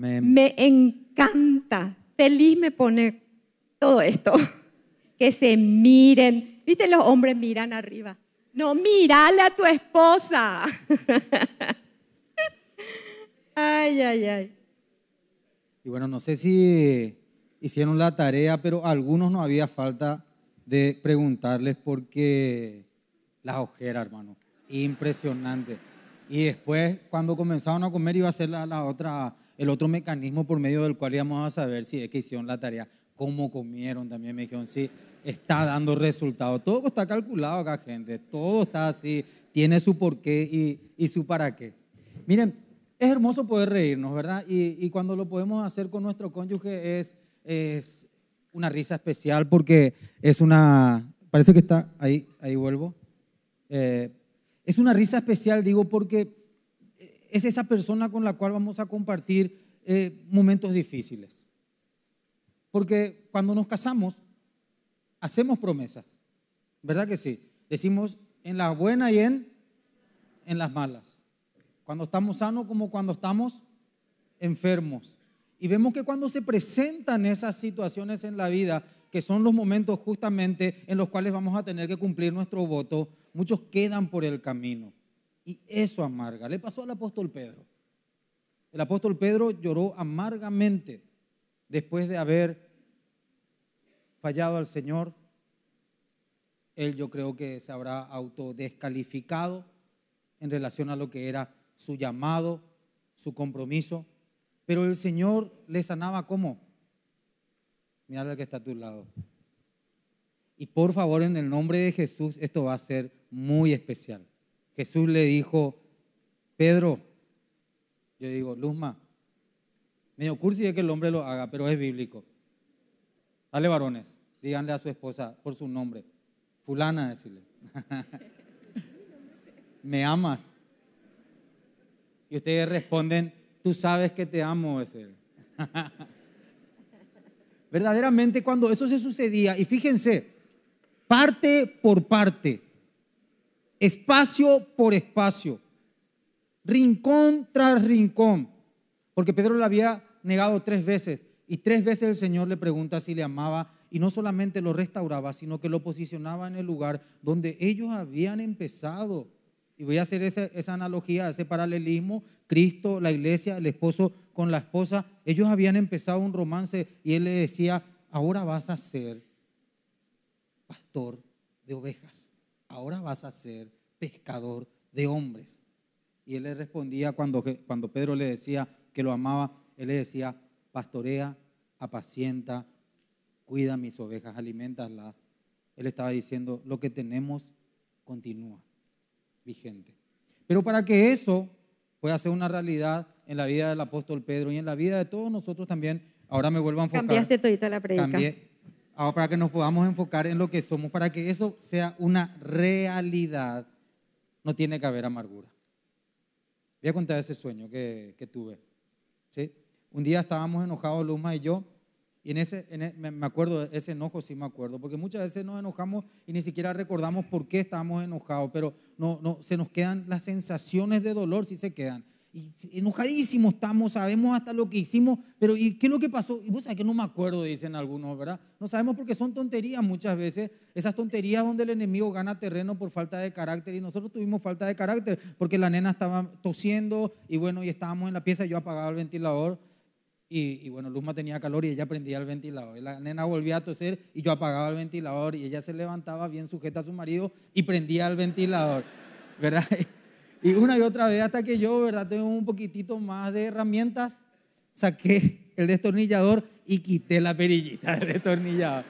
Me encanta, feliz me pone todo esto. Que se miren. Viste, los hombres miran arriba. No, mírale a tu esposa. ay, ay, ay. Y bueno, no sé si hicieron la tarea, pero a algunos no había falta de preguntarles porque las ojeras, hermano. Impresionante. Y después, cuando comenzaron a comer, iba a ser la otra el otro mecanismo por medio del cual íbamos a saber si es que hicieron la tarea, cómo comieron también, me dijeron, sí, está dando resultado. Todo está calculado acá, gente, todo está así, tiene su por qué y, su para qué. Miren, es hermoso poder reírnos, ¿verdad? Y, cuando lo podemos hacer con nuestro cónyuge es, es una risa especial porque es una, parece que está, ahí, ahí vuelvo. Eh, es una risa especial, digo, porque es esa persona con la cual vamos a compartir eh, momentos difíciles. Porque cuando nos casamos, hacemos promesas, ¿verdad que sí? Decimos en las buenas y en, en las malas. Cuando estamos sanos como cuando estamos enfermos. Y vemos que cuando se presentan esas situaciones en la vida, que son los momentos justamente en los cuales vamos a tener que cumplir nuestro voto, muchos quedan por el camino y eso amarga. Le pasó al apóstol Pedro. El apóstol Pedro lloró amargamente después de haber fallado al Señor. Él yo creo que se habrá autodescalificado en relación a lo que era su llamado, su compromiso. Pero el Señor le sanaba cómo. Mira al que está a tu lado. Y por favor, en el nombre de Jesús, esto va a ser muy especial. Jesús le dijo, Pedro, yo digo, Luzma, medio ocurre de que el hombre lo haga, pero es bíblico. Dale varones, díganle a su esposa por su nombre, fulana, decirle. ¿Me amas? Y ustedes responden, tú sabes que te amo, él. Verdaderamente cuando eso se sucedía, y fíjense, parte por parte, espacio por espacio, rincón tras rincón, porque Pedro lo había negado tres veces y tres veces el Señor le pregunta si le amaba y no solamente lo restauraba, sino que lo posicionaba en el lugar donde ellos habían empezado. Y voy a hacer esa, esa, analogía, ese paralelismo. Cristo, la iglesia, el esposo con la esposa, ellos habían empezado un romance y él le decía, ahora vas a ser pastor de ovejas ahora vas a ser pescador de hombres. Y él le respondía cuando, cuando Pedro le decía que lo amaba, él le decía, pastorea, apacienta, cuida mis ovejas, las. Él estaba diciendo, lo que tenemos continúa vigente. Pero para que eso pueda ser una realidad en la vida del apóstol Pedro y en la vida de todos nosotros también, ahora me vuelvo a enfocar. Cambiaste todita la predica. Ahora, para que nos podamos enfocar en lo que somos, para que eso sea una realidad, no tiene que haber amargura. Voy a contar ese sueño que, que tuve. ¿sí? Un día estábamos enojados, Luma y yo, y en ese, e, me acuerdo, ese enojo sí me acuerdo, porque muchas veces nos enojamos y ni siquiera recordamos por qué estábamos enojados, pero no, no, se nos quedan las sensaciones de dolor, sí se quedan enojadísimos estamos, sabemos hasta lo que hicimos, pero ¿y qué es lo que pasó? Y vos sabés que no me acuerdo, dicen algunos, ¿verdad? No sabemos porque son tonterías muchas veces, esas tonterías donde el enemigo gana terreno por falta de carácter y nosotros tuvimos falta de carácter porque la nena estaba tosiendo y bueno, y estábamos en la pieza, yo apagaba el ventilador y, bueno, Luzma tenía calor y ella prendía el ventilador. Y la nena volvía a toser y yo apagaba el ventilador y ella se levantaba bien sujeta a su marido y prendía el ventilador, ¿verdad? Y una y otra vez hasta que yo, ¿verdad? Tengo un poquitito más de herramientas, saqué el destornillador y quité la perillita del destornillador.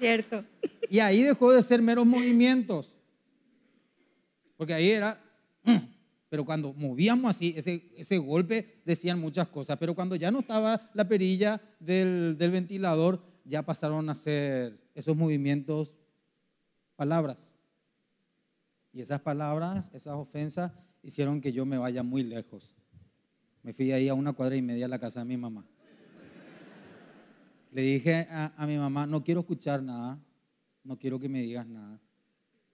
Cierto. Y ahí dejó de ser meros movimientos. Porque ahí era... Mm, pero cuando movíamos así, ese, ese golpe decían muchas cosas. Pero cuando ya no estaba la perilla del, del ventilador, ya pasaron a ser esos movimientos palabras. Y esas palabras, esas ofensas, hicieron que yo me vaya muy lejos. Me fui ahí a una cuadra y media a la casa de mi mamá. Le dije a, mi mamá, no quiero escuchar nada, no quiero que me digas nada.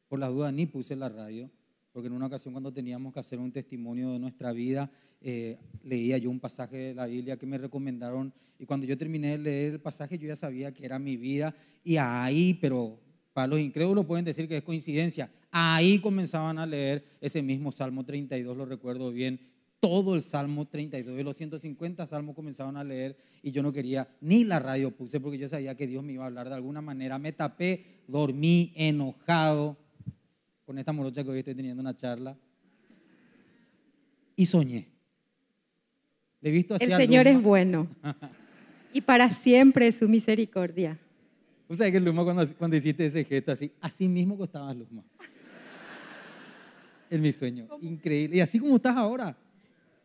Por las dudas ni puse la radio, porque en una ocasión cuando teníamos que hacer un testimonio de nuestra vida, eh, leía yo un pasaje de la Biblia que me recomendaron y cuando yo terminé de leer el pasaje yo ya sabía que era mi vida y ahí, pero para los incrédulos pueden decir que es coincidencia. Ahí comenzaban a leer ese mismo Salmo 32, lo recuerdo bien. Todo el Salmo 32 de los 150 salmos comenzaban a leer y yo no quería, ni la radio puse porque yo sabía que Dios me iba a hablar de alguna manera. Me tapé, dormí enojado con esta morocha que hoy estoy teniendo una charla y soñé. Le he visto así El Señor es bueno y para siempre su misericordia. ¿Vos sabés que Luma cuando, hiciste ese gesto así, así mismo costabas Luma. En mi sueño. Increíble. Y así como estás ahora.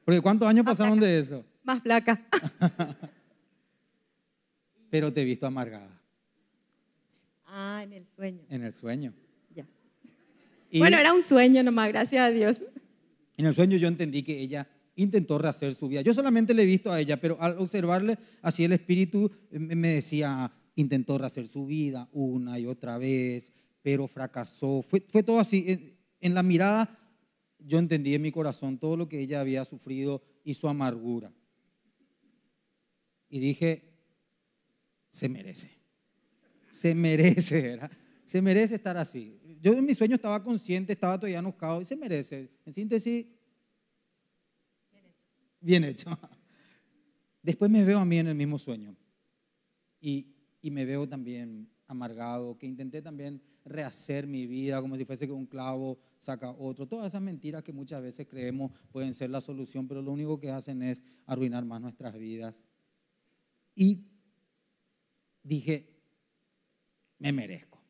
Porque ¿cuántos años pasaron de eso? Más flaca. Pero te he visto amargada. Ah, en el sueño. En el sueño. Ya. bueno, era un sueño nomás, gracias a Dios. En el sueño yo entendí que ella intentó rehacer su vida. Yo solamente le he visto a ella, pero al observarle así el espíritu eh, me decía, intentó rehacer su vida una y otra vez, pero fracasó. Fue, todo así. En, la mirada yo entendí en mi corazón todo lo que ella había sufrido y su amargura. Y dije, se merece. Se merece, ¿verdad? Se merece estar así. Yo en mi sueño estaba consciente, estaba todavía enojado y se merece. En síntesis, bien hecho. Bien hecho. Después me veo a mí en el mismo sueño. Y y me veo también amargado, que intenté también rehacer mi vida como si fuese que un clavo saca otro. Todas esas mentiras que muchas veces creemos pueden ser la solución, pero lo único que hacen es arruinar más nuestras vidas. Y dije, me merezco,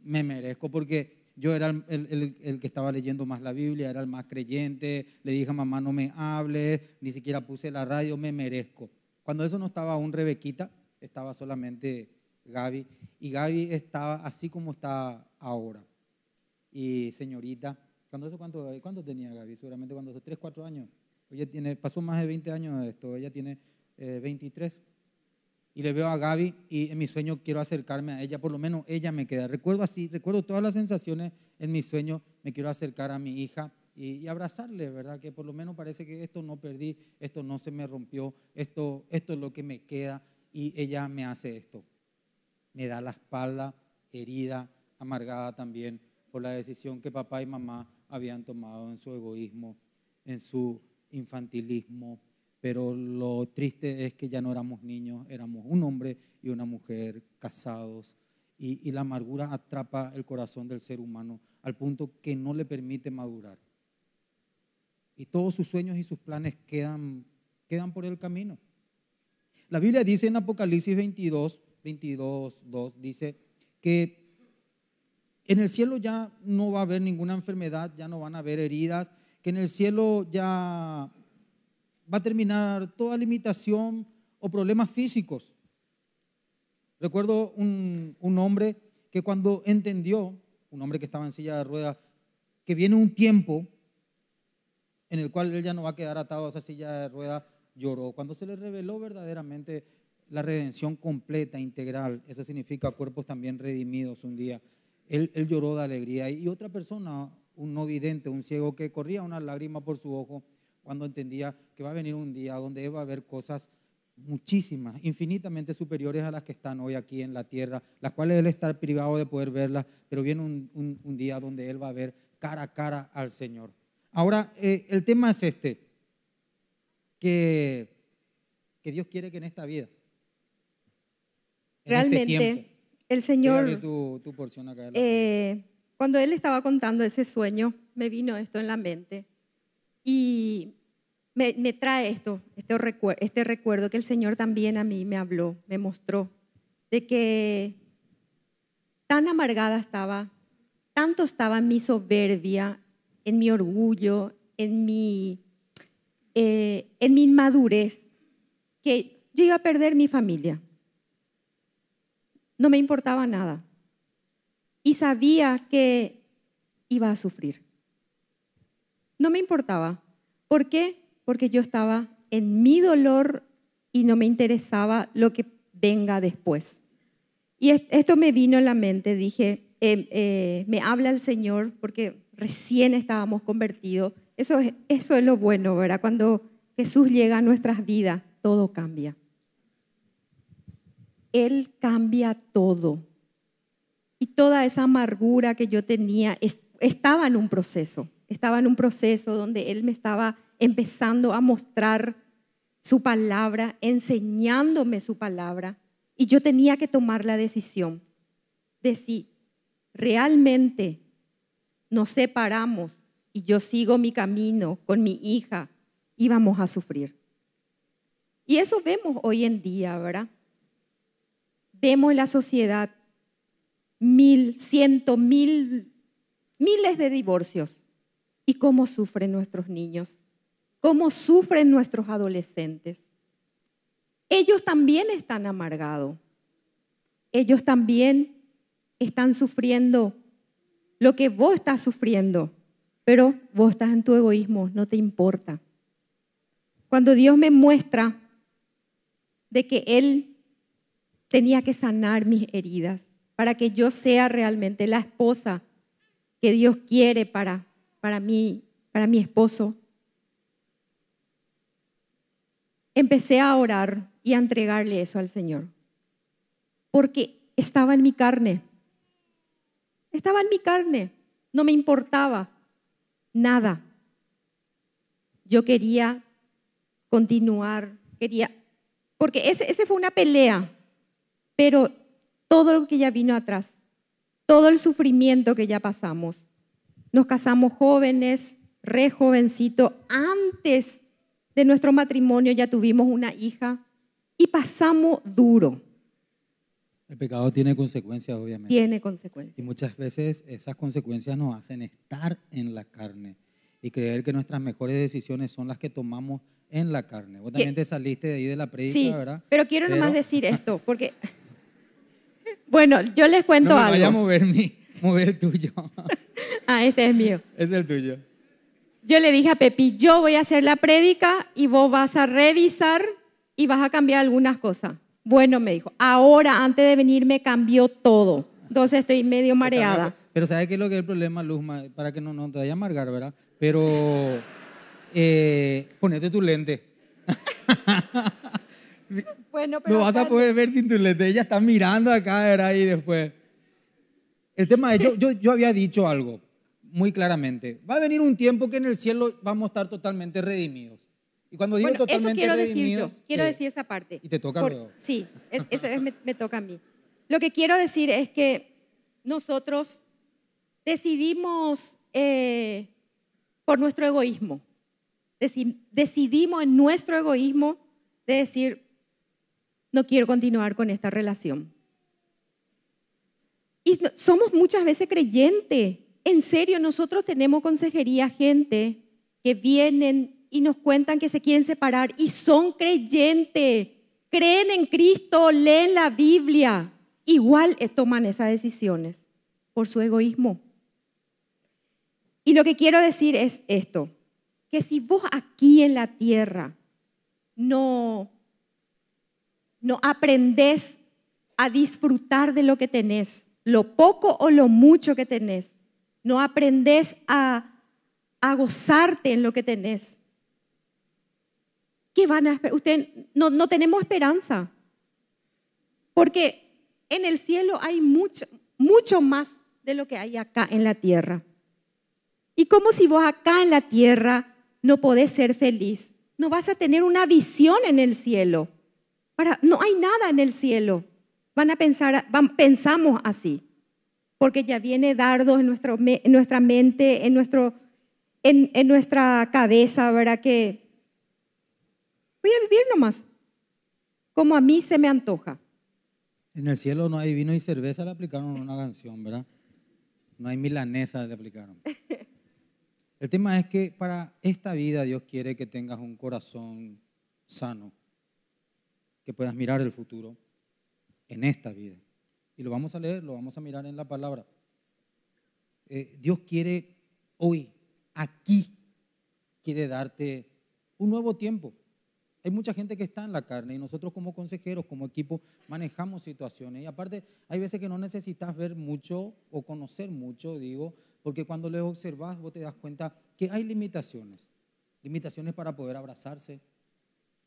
me merezco porque yo era el, el, el, que estaba leyendo más la Biblia, era el más creyente, le dije a mamá no me hables, ni siquiera puse la radio, me merezco. Cuando eso no estaba aún Rebequita, estaba solamente Gaby. Y Gaby estaba así como está ahora. Y señorita, ¿cuándo, cuánto, tenía Gaby? Seguramente cuando hace 3, 4 años. Ella tiene, pasó más de 20 años de esto, ella tiene 23. Eh, y le veo a Gaby y en mi sueño quiero acercarme a ella, por lo menos ella me queda. Recuerdo así, recuerdo todas las sensaciones en mi sueño, me quiero acercar a mi hija y, y abrazarle, ¿verdad? Que por lo menos parece que esto no perdí, esto no se me rompió, esto, esto es lo que me queda y ella me hace esto. Me da la espalda herida, amargada también por la decisión que papá y mamá habían tomado en su egoísmo, en su infantilismo. Pero lo triste es que ya no éramos niños, éramos un hombre y una mujer casados. Y, la amargura atrapa el corazón del ser humano al punto que no le permite madurar. Y todos sus sueños y sus planes quedan, quedan por el camino. La Biblia dice en Apocalipsis 22, 22, 2, dice que en el cielo ya no va a haber ninguna enfermedad, ya no van a haber heridas, que en el cielo ya va a terminar toda limitación o problemas físicos. Recuerdo un, un hombre que cuando entendió, un hombre que estaba en silla de ruedas, que viene un tiempo en el cual él ya no va a quedar atado a esa silla de ruedas lloró. Cuando se le reveló verdaderamente la redención completa, integral, eso significa cuerpos también redimidos un día, él, él lloró de alegría. Y otra persona, un no vidente, un ciego que corría una lágrima por su ojo cuando entendía que va a venir un día donde va a ver cosas muchísimas, infinitamente superiores a las que están hoy aquí en la tierra, las cuales él está privado de poder verlas, pero viene un, un, día donde él va a ver cara a cara al Señor. Ahora, eh, el tema es este que, que Dios quiere que en esta vida. Este Realmente, el Señor, tu, tu porción acá eh, cuando Él estaba contando ese sueño, me vino esto en la mente y me, me trae esto, este recuerdo, este recuerdo que el Señor también a mí me habló, me mostró, de que tan amargada estaba, tanto estaba mi soberbia, en mi orgullo, en mi eh, en mi inmadurez que yo iba a perder mi familia. No me importaba nada. Y sabía que iba a sufrir. No me importaba. ¿Por qué? Porque yo estaba en mi dolor y no me interesaba lo que venga después. Y esto me vino en la mente, dije, em, eh, me habla el Señor porque recién estábamos convertidos eso es, lo bueno, ¿verdad? Cuando Jesús llega a nuestras vidas, todo cambia. Él cambia todo. Y toda esa amargura que yo tenía estaba en un proceso, estaba en un proceso donde Él me estaba empezando a mostrar su palabra, enseñándome su palabra, y yo tenía que tomar la decisión de si realmente nos separamos y yo sigo mi camino con mi hija, íbamos a sufrir. Y eso vemos hoy en día, ¿verdad? Vemos en la sociedad mil, ciento mil, miles de divorcios. ¿Y cómo sufren nuestros niños? ¿Cómo sufren nuestros adolescentes? Ellos también están amargados. Ellos también están sufriendo lo que vos estás sufriendo pero vos estás en tu egoísmo, no te importa. Cuando Dios me muestra de que Él tenía que sanar mis heridas para que yo sea realmente la esposa que Dios quiere para, para, mí, para mi esposo, empecé a orar y a entregarle eso al Señor, porque estaba en mi carne, estaba en mi carne, no me importaba nada. Yo quería continuar, quería, porque ese, fue una pelea, pero todo lo que ya vino atrás, todo el sufrimiento que ya pasamos. Nos casamos jóvenes, re jovencito, antes de nuestro matrimonio ya tuvimos una hija y pasamos duro. El pecado tiene consecuencias, obviamente. Tiene consecuencias. Y muchas veces esas consecuencias nos hacen estar en la carne y creer que nuestras mejores decisiones son las que tomamos en la carne. Vos también te saliste de ahí de la predica, sí, Pero quiero nomás decir esto, porque. Bueno, yo les cuento no me algo. Voy a mover mi, mover el tuyo. ah, este es mío. Es el tuyo. Yo le dije a Pepi, yo voy a hacer la prédica y vos vas a revisar y vas a cambiar algunas cosas. Bueno, me dijo, ahora antes de venir me cambió todo. Entonces estoy medio mareada. Pero ¿sabes qué es lo que es el problema, Luzma? Para que no, no te vaya a amargar, ¿verdad? Pero eh, ponete tu lente. bueno, pero no vas a poder ver sin tu lente. Ella está mirando acá, ¿verdad? Y después. El tema es, yo, yo, yo había dicho algo muy claramente. Va a venir un tiempo que en el cielo vamos a estar totalmente redimidos. Y cuando digo eso quiero decir yo, quiero decir esa parte. Y te toca a mí. Sí, esa vez me, toca a mí. Lo que quiero decir es que nosotros decidimos eh, por nuestro egoísmo. decidimos en nuestro egoísmo de decir, no quiero continuar con esta relación. Y somos muchas veces creyentes. En serio, nosotros tenemos consejería, gente que vienen y nos cuentan que se quieren separar y son creyentes, creen en Cristo, leen la Biblia, igual toman esas decisiones por su egoísmo. Y lo que quiero decir es esto, que si vos aquí en la tierra no, no aprendés a disfrutar de lo que tenés, lo poco o lo mucho que tenés, no aprendes a gozarte en lo que tenés, van a Usted, no, no tenemos esperanza. Porque en el cielo hay mucho, mucho más de lo que hay acá en la tierra. Y como si vos acá en la tierra no podés ser feliz, no vas a tener una visión en el cielo. Para, no hay nada en el cielo. Van a pensar, pensamos así, porque ya viene dardo en, nuestra mente, en, nuestro, en nuestra cabeza, ¿verdad? Que Voy a vivir nomás, como a mí se me antoja. En el cielo no hay vino y cerveza, le aplicaron una canción, ¿verdad? No hay milanesa, le aplicaron. El tema es que para esta vida Dios quiere que tengas un corazón sano, que puedas mirar el futuro en esta vida. Y lo vamos a leer, lo vamos a mirar en la palabra. Eh, Dios quiere hoy, aquí, quiere darte un nuevo tiempo. Hay mucha gente que está en la carne y nosotros como consejeros, como equipo, manejamos situaciones. Y aparte, hay veces que no necesitas ver mucho o conocer mucho, digo, porque cuando les observas vos te das cuenta que hay limitaciones. Limitaciones para poder abrazarse.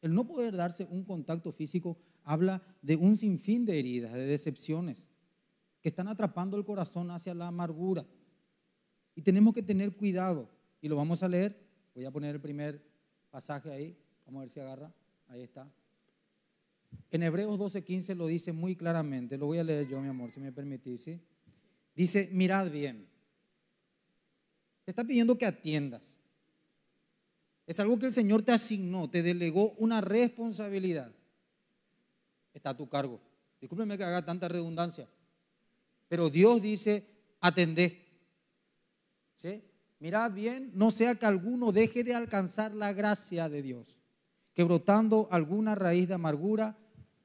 El no poder darse un contacto físico habla de un sinfín de heridas, de decepciones, que están atrapando el corazón hacia la amargura. Y tenemos que tener cuidado. Y lo vamos a leer. Voy a poner el primer pasaje ahí. Vamos a ver si agarra. Ahí está. En Hebreos 12:15 lo dice muy claramente. Lo voy a leer yo, mi amor, si me permitís. Dice, mirad bien. Te está pidiendo que atiendas. Es algo que el Señor te asignó, te delegó una responsabilidad. Está a tu cargo. Discúlpeme que haga tanta redundancia. Pero Dios dice, atendé. ¿Sí? Mirad bien, no sea que alguno deje de alcanzar la gracia de Dios que brotando alguna raíz de amargura,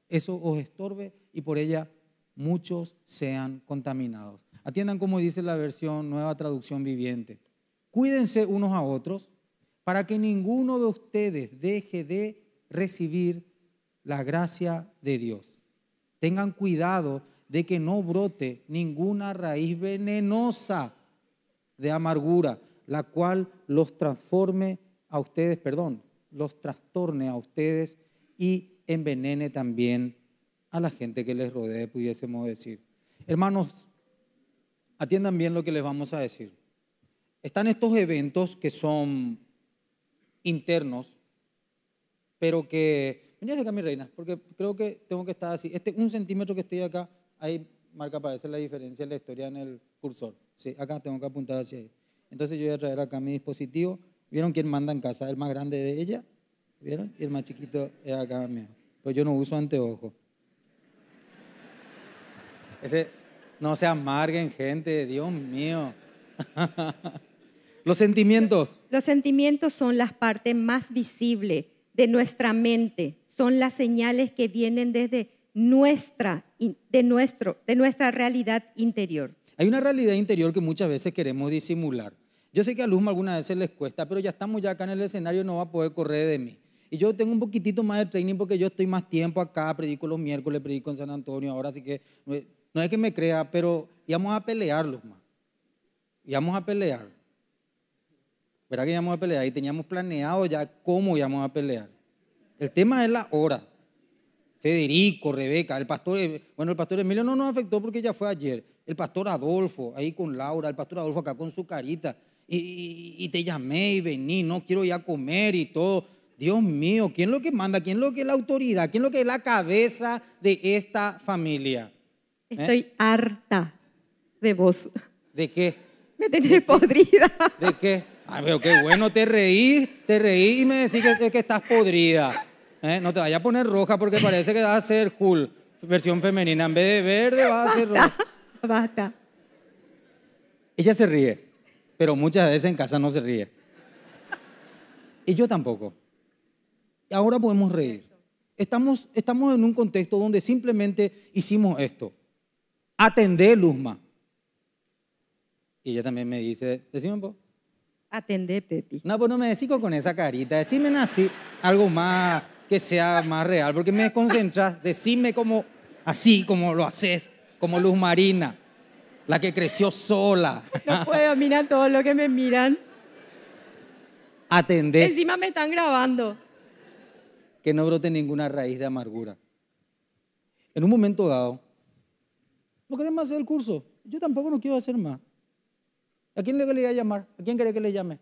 eso os estorbe y por ella muchos sean contaminados. Atiendan como dice la versión nueva traducción viviente. Cuídense unos a otros para que ninguno de ustedes deje de recibir la gracia de Dios. Tengan cuidado de que no brote ninguna raíz venenosa de amargura, la cual los transforme a ustedes, perdón, los trastorne a ustedes y envenene también a la gente que les rodee, pudiésemos decir. Hermanos, atiendan bien lo que les vamos a decir. Están estos eventos que son internos, pero que... Vení acá, mi reina, porque creo que tengo que estar así. Este un centímetro que estoy acá, ahí marca para hacer la diferencia en la historia en el cursor. Sí, acá tengo que apuntar hacia ahí. Entonces yo voy a traer acá mi dispositivo ¿Vieron quién manda en casa? El más grande de ella, ¿vieron? Y el más chiquito es acá mío. Pues yo no uso anteojo. Ese, no se amarguen, gente, Dios mío. Los sentimientos. Los, sentimientos son las partes más visibles de nuestra mente. Son las señales que vienen desde nuestra, de, nuestro, de nuestra realidad interior. Hay una realidad interior que muchas veces queremos disimular. Yo sé que a Luzma algunas veces les cuesta, pero ya estamos ya acá en el escenario, no va a poder correr de mí. Y yo tengo un poquitito más de training porque yo estoy más tiempo acá, predico los miércoles, predico en San Antonio ahora, sí que no es que me crea, pero íbamos a pelear, Luzma. Íbamos a pelear. ¿Verdad que íbamos a pelear? Y teníamos planeado ya cómo íbamos a pelear. El tema es la hora. Federico, Rebeca, el pastor, eh, bueno, el pastor Emilio no nos afectó porque ya fue ayer. El pastor Adolfo, ahí con Laura, el pastor Adolfo acá con su carita y, te llamé y vení, no quiero ya comer y todo. Dios mío, ¿quién es lo que manda? ¿Quién es lo que es la autoridad? ¿Quién es lo que es la cabeza de esta familia? ¿Eh? Estoy harta de vos. ¿De qué? Me tenés podrida. ¿De qué? Ay, pero qué bueno, te reí, te reí y me decís que, estás podrida. ¿Eh? No te vayas a poner roja porque parece que vas a ser Hul, versión femenina. En vez de verde, vas a ser roja. Basta. Ella se ríe pero muchas veces en casa no se ríe. Y yo tampoco. Ahora podemos reír. Estamos, estamos en un contexto donde simplemente hicimos esto. Atender Luzma. Y ella también me dice, decime vos. Atender Pepi. No, pues no me decís con esa carita. Decime así, algo más que sea más real, porque me desconcentras. Decime como así, como lo haces, como Luz Marina la que creció sola. No puedo, mirar todos los que me miran. Atender. Encima me están grabando. Que no brote ninguna raíz de amargura. En un momento dado, no queremos hacer el curso. Yo tampoco no quiero hacer más. ¿A quién le voy a llamar? ¿A quién quiere que le llame?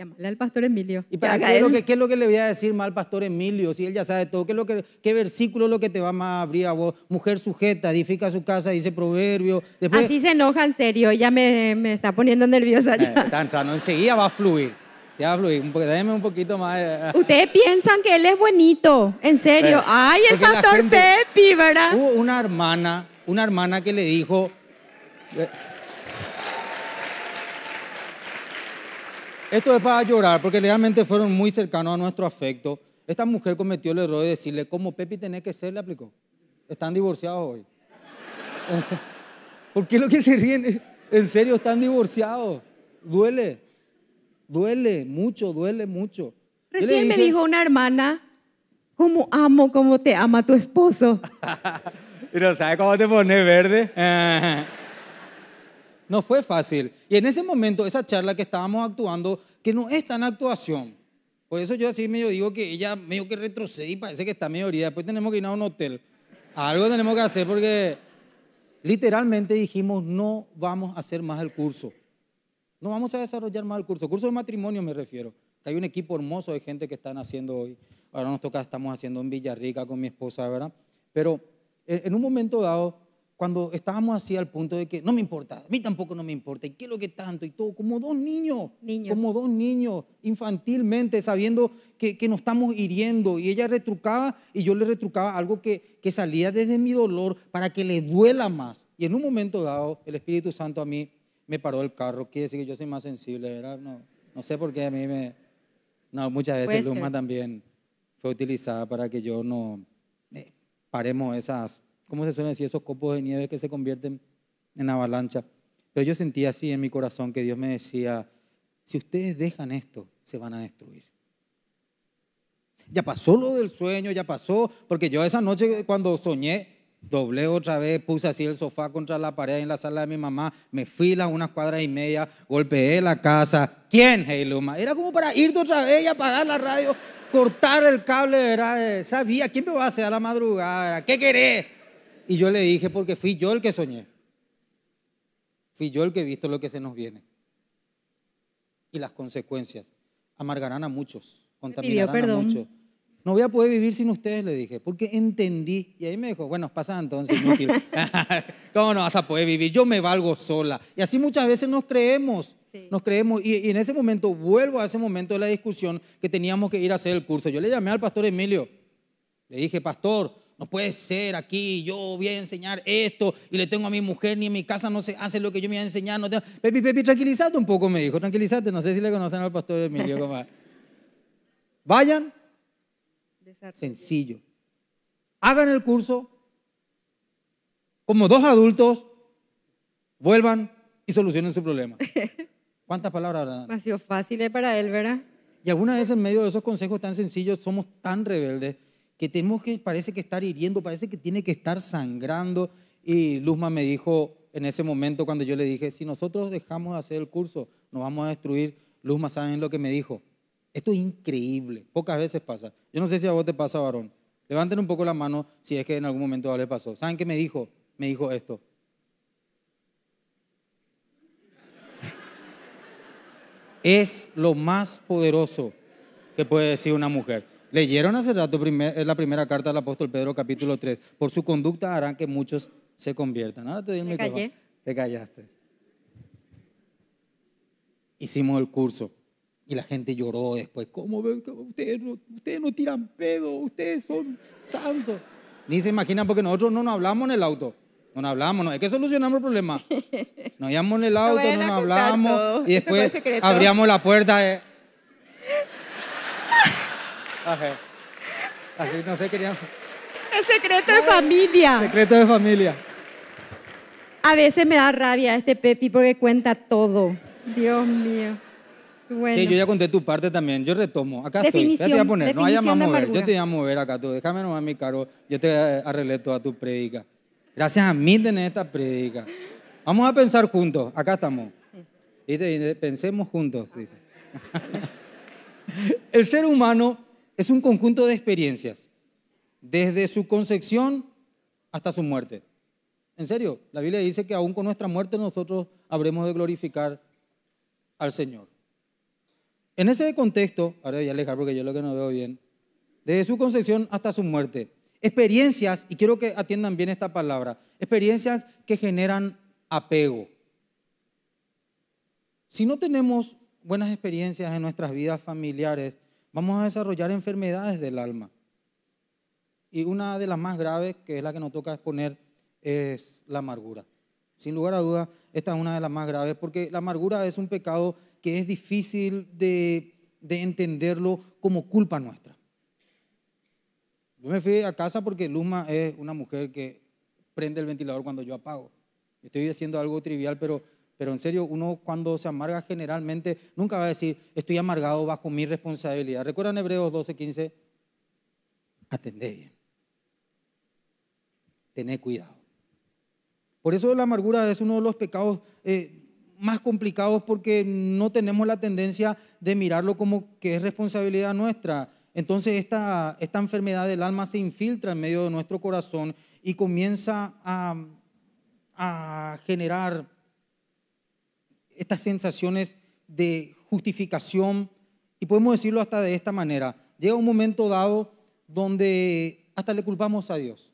Llamarle al pastor Emilio. ¿Y para qué, que, es lo que le voy a decir mal al pastor Emilio? Si él ya sabe todo, ¿qué, versículo es lo que te va más a abrir a vos? Mujer sujeta, edifica su casa, dice proverbio. Así se enoja, en serio, ya me, está poniendo nerviosa. Ya. Eh, está entrando, enseguida va a fluir. Ya va a fluir, un un poquito más. Eh, eh. Ustedes piensan que él es bonito, en serio. Ay, el pastor Pepe, ¿verdad? Hubo una hermana, una hermana que le dijo... Esto es para llorar, porque realmente fueron muy cercanos a nuestro afecto. Esta mujer cometió el error de decirle, como Pepi tenés que ser, le aplicó. Están divorciados hoy. ¿Por qué lo que se ríen? En serio, están divorciados. Duele. Duele mucho, duele mucho. Recién me dijo una hermana, ¿cómo amo, cómo te ama tu esposo? Pero ¿sabes cómo te pones verde? No fue fácil. Y en ese momento, esa charla que estábamos actuando, que no es tan actuación. Por eso yo así medio digo que ella medio que retrocede y parece que está medio herida. Después tenemos que ir a un hotel. Algo tenemos que hacer porque literalmente dijimos no vamos a hacer más el curso. No vamos a desarrollar más el curso. Curso de matrimonio me refiero. hay un equipo hermoso de gente que están haciendo hoy. Ahora nos toca, estamos haciendo en Villarrica con mi esposa, ¿verdad? Pero en un momento dado cuando estábamos así al punto de que no me importa, a mí tampoco no me importa, y qué es lo que tanto, y todo, como dos niños, como dos niños, infantilmente, sabiendo que, que, nos estamos hiriendo, y ella retrucaba, y yo le retrucaba algo que, que salía desde mi dolor para que le duela más. Y en un momento dado, el Espíritu Santo a mí me paró el carro, quiere decir que yo soy más sensible, ¿verdad? No, no sé por qué a mí me... No, muchas veces Luma también fue utilizada para que yo no... Eh, paremos esas ¿cómo se suelen decir esos copos de nieve que se convierten en avalancha? Pero yo sentía así en mi corazón que Dios me decía, si ustedes dejan esto, se van a destruir. Ya pasó lo del sueño, ya pasó, porque yo esa noche cuando soñé, doblé otra vez, puse así el sofá contra la pared en la sala de mi mamá, me fui a unas cuadras y media, golpeé la casa. ¿Quién, Heiluma? Era como para irte otra vez y apagar la radio, cortar el cable, ¿verdad? Eh, sabía, ¿quién me va a hacer a la madrugada? ¿Qué querés? Y yo le dije, porque fui yo el que soñé. Fui yo el que he visto lo que se nos viene. Y las consecuencias. Amargarán a muchos, contaminarán a muchos. No voy a poder vivir sin ustedes, le dije, porque entendí. Y ahí me dijo, bueno, pasa entonces, ¿Cómo no vas a poder vivir? Yo me valgo sola. Y así muchas veces nos creemos. Nos creemos. y, en ese momento, vuelvo a ese momento de la discusión que teníamos que ir a hacer el curso. Yo le llamé al pastor Emilio. Le dije, pastor, no puede ser aquí, yo voy a enseñar esto y le tengo a mi mujer, ni en mi casa no se hace lo que yo me voy a enseñar. Pepe, Pepi, Pepi, tranquilízate un poco, me dijo, tranquilízate. No sé si le conocen al pastor Emilio. papá. Vayan. Sencillo. Hagan el curso como dos adultos, vuelvan y solucionen su problema. ¿Cuántas palabras habrá? sido fácil eh, para él, ¿verdad? Y algunas veces en medio de esos consejos tan sencillos somos tan rebeldes que tenemos que, parece que estar hiriendo, parece que tiene que estar sangrando. Y Luzma me dijo en ese momento cuando yo le dije, si nosotros dejamos de hacer el curso, nos vamos a destruir. Luzma, ¿saben lo que me dijo? Esto es increíble, pocas veces pasa. Yo no sé si a vos te pasa, varón. Levanten un poco la mano si es que en algún momento le pasó. ¿Saben qué me dijo? Me dijo esto. es lo más poderoso que puede decir una mujer. Leyeron hace rato primer, eh, la primera carta del apóstol Pedro, capítulo 3. Por su conducta harán que muchos se conviertan. Ahora te Me Callé. Te callaste. Hicimos el curso y la gente lloró después. ¿Cómo ven ustedes no, tiran pedo? Ustedes son santos. Ni se imaginan porque nosotros no nos hablamos en el auto. No nos hablamos, no, es que solucionamos el problema. Nos íbamos en el auto, no, nos hablamos y después abríamos la puerta. Así no El secreto de familia. Secreto de familia. A veces me da rabia este Pepi porque cuenta todo. Dios mío. Sí, yo ya conté tu parte también. Yo retomo. Acá estoy. te voy a poner. No más mover. Yo te voy a mover acá tú. Déjame nomás mi caro. Yo te arreglé toda tu prédica. Gracias a mí tenés esta prédica. Vamos a pensar juntos. Acá estamos. Y pensemos juntos, dice. El ser humano es un conjunto de experiencias, desde su concepción hasta su muerte. En serio, la Biblia dice que aún con nuestra muerte nosotros habremos de glorificar al Señor. En ese contexto, ahora voy a alejar porque yo lo que no veo bien, desde su concepción hasta su muerte. Experiencias, y quiero que atiendan bien esta palabra, experiencias que generan apego. Si no tenemos buenas experiencias en nuestras vidas familiares, vamos a desarrollar enfermedades del alma. Y una de las más graves, que es la que nos toca exponer, es la amargura. Sin lugar a dudas, esta es una de las más graves, porque la amargura es un pecado que es difícil de, entenderlo como culpa nuestra. Yo me fui a casa porque Luma es una mujer que prende el ventilador cuando yo apago. Estoy haciendo algo trivial, pero pero en serio, uno cuando se amarga generalmente nunca va a decir, estoy amargado bajo mi responsabilidad. ¿Recuerdan Hebreos 12, 15? Atendé bien. Tené cuidado. Por eso la amargura es uno de los pecados eh, más complicados porque no tenemos la tendencia de mirarlo como que es responsabilidad nuestra. Entonces esta, esta enfermedad del alma se infiltra en medio de nuestro corazón y comienza a, a generar estas sensaciones de justificación, y podemos decirlo hasta de esta manera, llega un momento dado donde hasta le culpamos a Dios.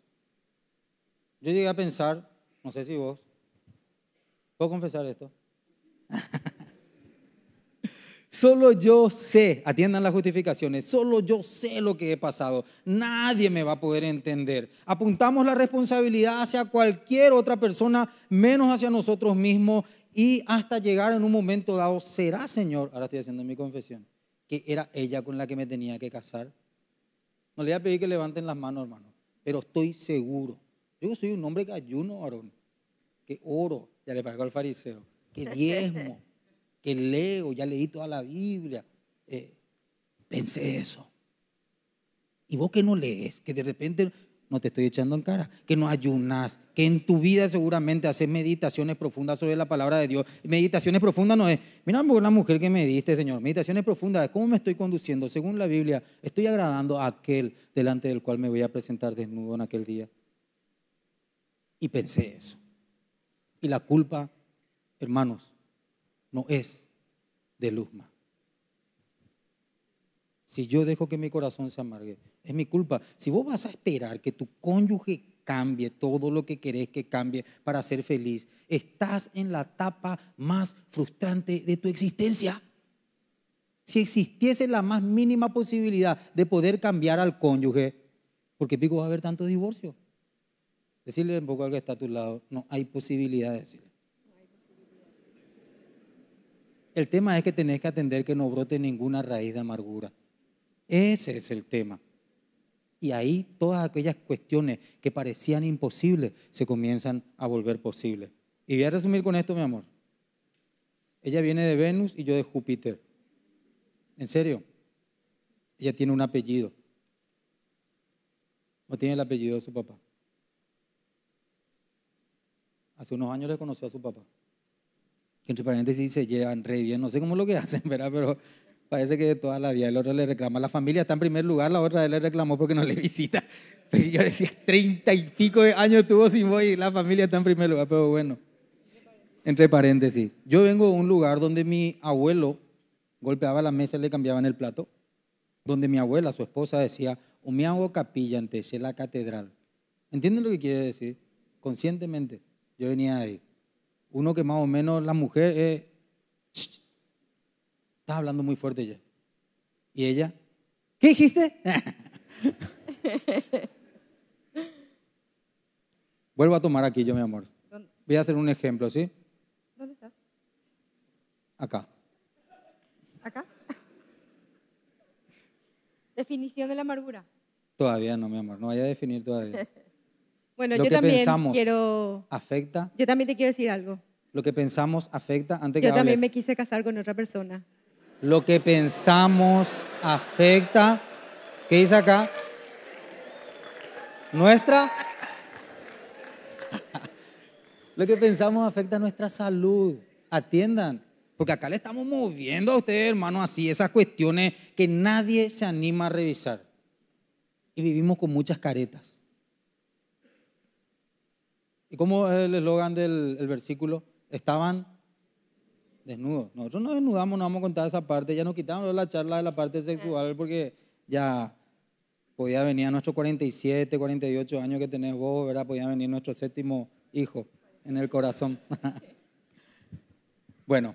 Yo llegué a pensar, no sé si vos, ¿puedo confesar esto? solo yo sé, atiendan las justificaciones, solo yo sé lo que he pasado, nadie me va a poder entender. Apuntamos la responsabilidad hacia cualquier otra persona, menos hacia nosotros mismos, y hasta llegar en un momento dado, ¿será, Señor? Ahora estoy haciendo mi confesión, que era ella con la que me tenía que casar. No le voy a pedir que levanten las manos, hermano, pero estoy seguro. Yo soy un hombre que ayuno, varón, que oro, ya le pagó al fariseo, que diezmo, que leo, ya leí toda la Biblia. Eh, pensé eso. Y vos que no lees, que de repente no te estoy echando en cara, que no ayunas, que en tu vida seguramente haces meditaciones profundas sobre la palabra de Dios. Meditaciones profundas no es, mira una la mujer que me diste, Señor. Meditaciones profundas es cómo me estoy conduciendo. Según la Biblia, estoy agradando a aquel delante del cual me voy a presentar desnudo en aquel día. Y pensé eso. Y la culpa, hermanos, no es de Luzma. Si yo dejo que mi corazón se amargue, es mi culpa. Si vos vas a esperar que tu cónyuge cambie todo lo que querés que cambie para ser feliz, estás en la etapa más frustrante de tu existencia. Si existiese la más mínima posibilidad de poder cambiar al cónyuge, ¿por qué pico va a haber tanto divorcio? Decirle un poco al que está a tu lado, no, hay posibilidad de decirle. El tema es que tenés que atender que no brote ninguna raíz de amargura. Ese es el tema. Y ahí todas aquellas cuestiones que parecían imposibles se comienzan a volver posibles. Y voy a resumir con esto, mi amor. Ella viene de Venus y yo de Júpiter. ¿En serio? Ella tiene un apellido. No tiene el apellido de su papá. Hace unos años le conoció a su papá. Que entre paréntesis se llevan re bien. No sé cómo es lo que hacen, ¿verdad? Pero Parece que toda la vida el otro le reclama. La familia está en primer lugar, la otra le reclamó porque no le visita. Pero pues yo decía, treinta y pico de años tuvo sin voy y la familia está en primer lugar, pero bueno. Entre paréntesis, yo vengo de un lugar donde mi abuelo golpeaba la mesa y le cambiaban el plato. Donde mi abuela, su esposa, decía, o me hago capilla antes de la catedral. ¿Entienden lo que quiere decir? Conscientemente, yo venía de ahí. Uno que más o menos, la mujer es eh, Estás hablando muy fuerte ya. Y ella, ¿qué dijiste? Vuelvo a tomar aquí yo, mi amor. Voy a hacer un ejemplo, ¿sí? ¿Dónde estás? Acá. ¿Acá? Definición de la amargura. Todavía no, mi amor. No vaya a definir todavía. bueno, Lo yo que pensamos quiero. ¿Afecta? Yo también te quiero decir algo. Lo que pensamos afecta antes yo que Yo también me quise casar con otra persona. Lo que pensamos afecta, ¿qué dice acá? Nuestra... Lo que pensamos afecta nuestra salud. Atiendan. Porque acá le estamos moviendo a ustedes, hermano, así, esas cuestiones que nadie se anima a revisar. Y vivimos con muchas caretas. ¿Y cómo es el eslogan del versículo? Estaban Desnudo. Nosotros nos desnudamos, no vamos a contar esa parte. Ya nos quitamos la charla de la parte sexual porque ya podía venir a nuestros 47, 48 años que tenés vos, ¿verdad? Podía venir nuestro séptimo hijo en el corazón. bueno,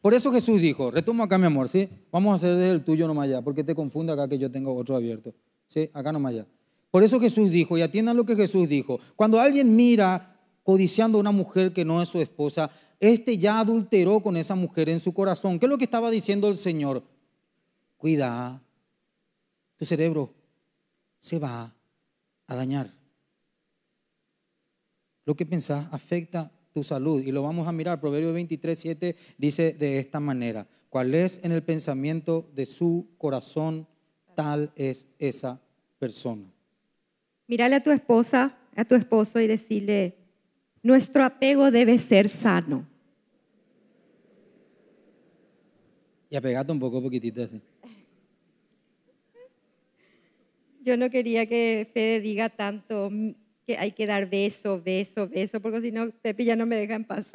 por eso Jesús dijo, retomo acá mi amor, ¿sí? Vamos a hacer desde el tuyo nomás ya, porque te confundo acá que yo tengo otro abierto. ¿Sí? Acá nomás ya. Por eso Jesús dijo, y atiendan lo que Jesús dijo, cuando alguien mira codiciando a una mujer que no es su esposa, este ya adulteró con esa mujer en su corazón. ¿Qué es lo que estaba diciendo el Señor? Cuida, tu cerebro se va a dañar. Lo que pensás afecta tu salud. Y lo vamos a mirar. Proverbio 23, 7 dice de esta manera: ¿Cuál es en el pensamiento de su corazón? Tal es esa persona. Mírale a tu esposa, a tu esposo y decirle: nuestro apego debe ser sano. Y apegate un poco poquitito así. Yo no quería que Fede diga tanto que hay que dar beso, beso, beso, porque si no, Pepe ya no me deja en paz.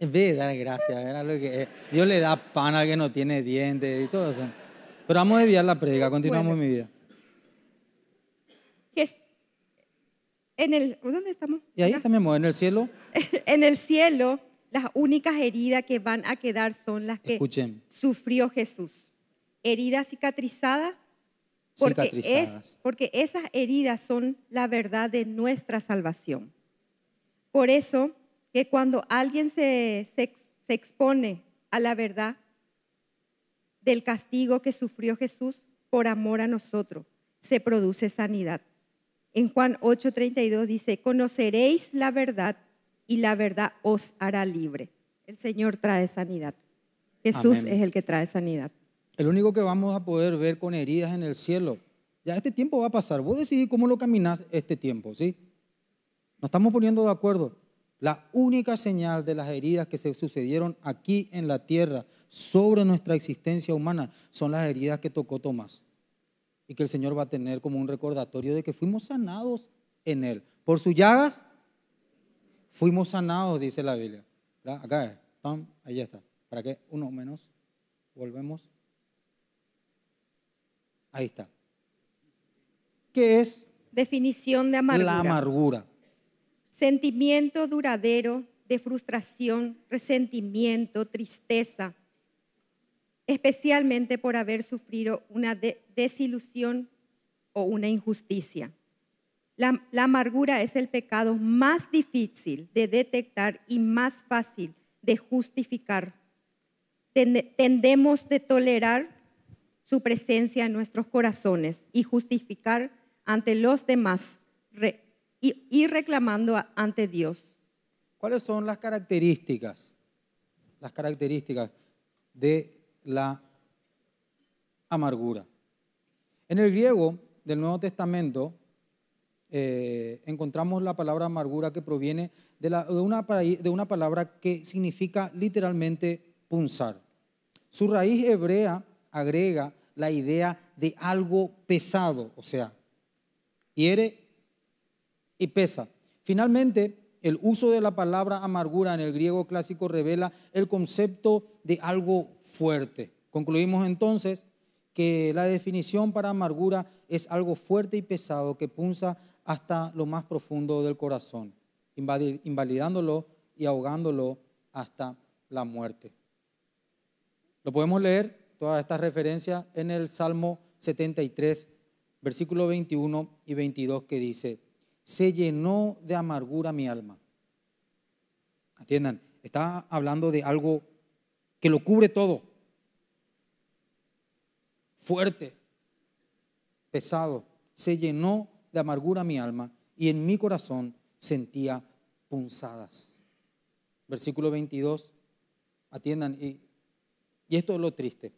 En vez de dar gracias, lo que Dios le da pan a que no tiene dientes y todo eso. Pero vamos a desviar la predica, continuamos mi vida en el, ¿dónde estamos? Y ahí en el cielo. en el cielo, las únicas heridas que van a quedar son las que sufrió Jesús. Heridas cicatrizadas, porque, Es, porque esas heridas son la verdad de nuestra salvación. Por eso que cuando alguien se, se expone a la verdad del castigo que sufrió Jesús por amor a nosotros, se produce sanidad. En Juan 8:32 dice, conoceréis la verdad y la verdad os hará libre. El Señor trae sanidad. Jesús es el que trae sanidad. El único que vamos a poder ver con heridas en el cielo. Ya este tiempo va a pasar. Vos decidís cómo lo caminás este tiempo, ¿sí? Nos estamos poniendo de acuerdo. La única señal de las heridas que se sucedieron aquí en la tierra sobre nuestra existencia humana son las heridas que tocó Tomás y que el Señor va a tener como un recordatorio de que fuimos sanados en Él. Por sus llagas fuimos sanados, dice la Biblia. Acá, eh, ahí está. ¿Para qué? Uno menos. Volvemos. Ahí está. ¿Qué es? Definición de amargura. La amargura. Sentimiento duradero de frustración, resentimiento, tristeza, especialmente por haber sufrido una desilusión o una injusticia. La, la amargura es el pecado más difícil de detectar y más fácil de justificar. Tendemos de tolerar su presencia en nuestros corazones y justificar ante los demás y, reclamando ante Dios. ¿Cuáles son las características? Las características de la amargura. En el griego del Nuevo Testamento eh, encontramos la palabra amargura que proviene de, una, de una palabra que significa literalmente punzar. Su raíz hebrea agrega la idea de algo pesado, o sea, hiere y pesa. Finalmente, el uso de la palabra amargura en el griego clásico revela el concepto de algo fuerte. Concluimos entonces que la definición para amargura es algo fuerte y pesado que punza hasta lo más profundo del corazón, invalidándolo y ahogándolo hasta la muerte. Lo podemos leer, todas estas referencias, en el Salmo 73, versículo 21 y 22 que dice, se llenó de amargura mi alma. Atiendan, está hablando de algo que lo cubre todo. Fuerte, pesado, se llenó de amargura mi alma y en mi corazón sentía punzadas. Versículo 22, atiendan, y, y esto es lo triste.